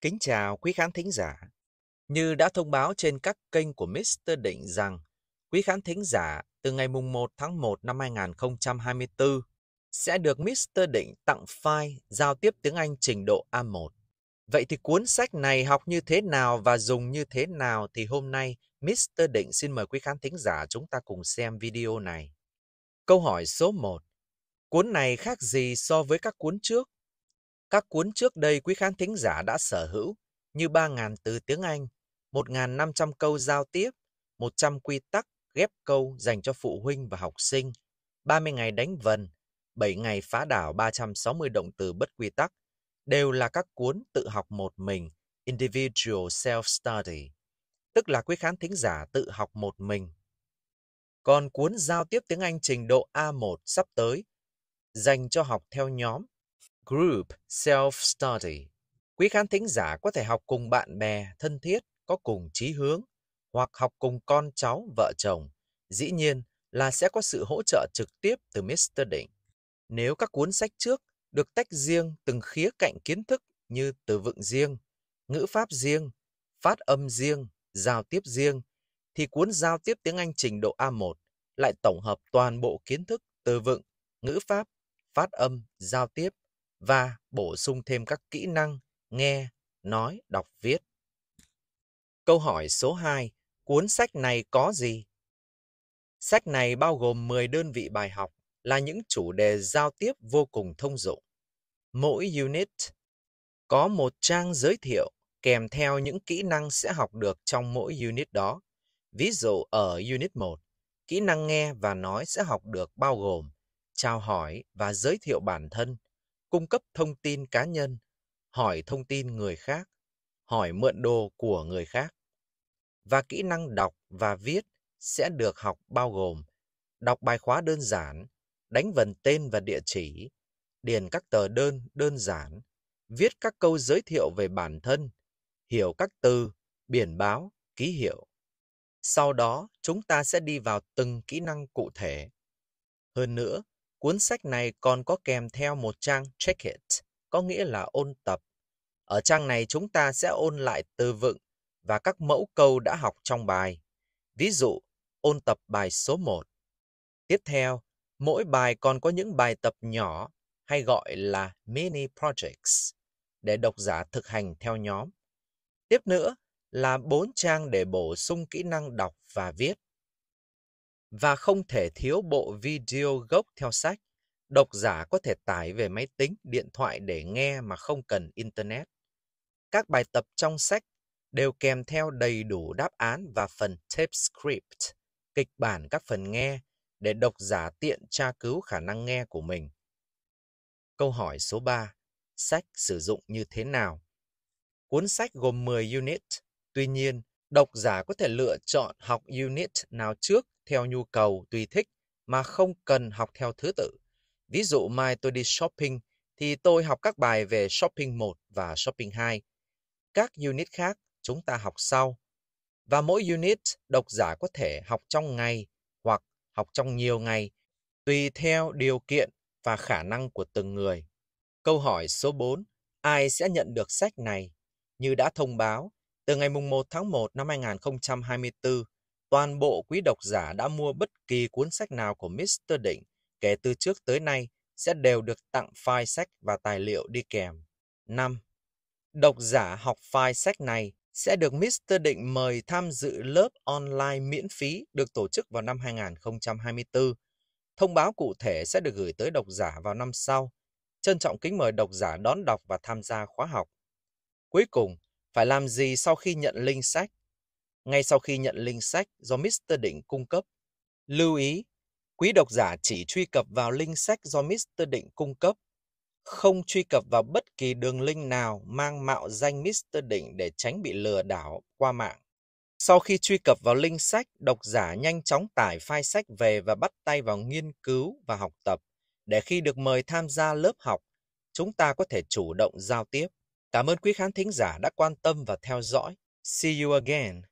Kính chào quý khán thính giả. Như đã thông báo trên các kênh của Mr. Định rằng, quý khán thính giả từ ngày mùng 1 tháng 1 năm 2024 sẽ được Mr. Định tặng file giao tiếp tiếng Anh trình độ A1. Vậy thì cuốn sách này học như thế nào và dùng như thế nào thì hôm nay Mr. Định xin mời quý khán thính giả chúng ta cùng xem video này. Câu hỏi số 1. Cuốn này khác gì so với các cuốn trước? Các cuốn trước đây quý khán thính giả đã sở hữu như 3.000 từ tiếng Anh, 1.500 câu giao tiếp, 100 quy tắc ghép câu dành cho phụ huynh và học sinh, 30 ngày đánh vần, 7 ngày phá đảo 360 động từ bất quy tắc, đều là các cuốn tự học một mình, individual self-study, tức là quý khán thính giả tự học một mình. Còn cuốn giao tiếp tiếng Anh trình độ A1 sắp tới, dành cho học theo nhóm Group Self-Study. Quý khán thính giả có thể học cùng bạn bè, thân thiết, có cùng chí hướng, hoặc học cùng con cháu, vợ chồng. Dĩ nhiên là sẽ có sự hỗ trợ trực tiếp từ Mr. Định. Nếu các cuốn sách trước được tách riêng từng khía cạnh kiến thức như từ vựng riêng, ngữ pháp riêng, phát âm riêng, giao tiếp riêng, thì cuốn giao tiếp tiếng Anh trình độ A1 lại tổng hợp toàn bộ kiến thức từ vựng, ngữ pháp, phát âm, giao tiếp và bổ sung thêm các kỹ năng nghe, nói, đọc, viết. Câu hỏi số 2. Cuốn sách này có gì? Sách này bao gồm 10 đơn vị bài học là những chủ đề giao tiếp vô cùng thông dụng. Mỗi unit có một trang giới thiệu kèm theo những kỹ năng sẽ học được trong mỗi unit đó. Ví dụ ở unit 1, kỹ năng nghe và nói sẽ học được bao gồm chào hỏi và giới thiệu bản thân – cung cấp thông tin cá nhân, hỏi thông tin người khác, hỏi mượn đồ của người khác. Và kỹ năng đọc và viết sẽ được học bao gồm đọc bài khóa đơn giản, đánh vần tên và địa chỉ, điền các tờ đơn đơn giản, viết các câu giới thiệu về bản thân, hiểu các từ, biển báo, ký hiệu. Sau đó, chúng ta sẽ đi vào từng kỹ năng cụ thể. Hơn nữa, Cuốn sách này còn có kèm theo một trang check it, có nghĩa là ôn tập. Ở trang này chúng ta sẽ ôn lại từ vựng và các mẫu câu đã học trong bài. Ví dụ, ôn tập bài số 1. Tiếp theo, mỗi bài còn có những bài tập nhỏ hay gọi là mini projects để độc giả thực hành theo nhóm. Tiếp nữa là bốn trang để bổ sung kỹ năng đọc và viết và không thể thiếu bộ video gốc theo sách. Độc giả có thể tải về máy tính, điện thoại để nghe mà không cần Internet. Các bài tập trong sách đều kèm theo đầy đủ đáp án và phần tape script, kịch bản các phần nghe để độc giả tiện tra cứu khả năng nghe của mình. Câu hỏi số 3. Sách sử dụng như thế nào? Cuốn sách gồm 10 unit, tuy nhiên, độc giả có thể lựa chọn học unit nào trước theo nhu cầu tùy thích mà không cần học theo thứ tự. Ví dụ mai tôi đi shopping thì tôi học các bài về shopping 1 và shopping 2. Các unit khác chúng ta học sau. Và mỗi unit độc giả có thể học trong ngày hoặc học trong nhiều ngày tùy theo điều kiện và khả năng của từng người. Câu hỏi số 4, ai sẽ nhận được sách này? Như đã thông báo, từ ngày mùng 1 tháng 1 năm 2024, toàn bộ quý độc giả đã mua bất kỳ cuốn sách nào của Mr. Định kể từ trước tới nay sẽ đều được tặng file sách và tài liệu đi kèm. 5. Độc giả học file sách này sẽ được Mr. Định mời tham dự lớp online miễn phí được tổ chức vào năm 2024. Thông báo cụ thể sẽ được gửi tới độc giả vào năm sau. Trân trọng kính mời độc giả đón đọc và tham gia khóa học. Cuối cùng, phải làm gì sau khi nhận link sách? ngay sau khi nhận link sách do Mr. Định cung cấp. Lưu ý, quý độc giả chỉ truy cập vào link sách do Mr. Định cung cấp, không truy cập vào bất kỳ đường link nào mang mạo danh Mr. Định để tránh bị lừa đảo qua mạng. Sau khi truy cập vào link sách, độc giả nhanh chóng tải file sách về và bắt tay vào nghiên cứu và học tập để khi được mời tham gia lớp học, chúng ta có thể chủ động giao tiếp. Cảm ơn quý khán thính giả đã quan tâm và theo dõi. See you again.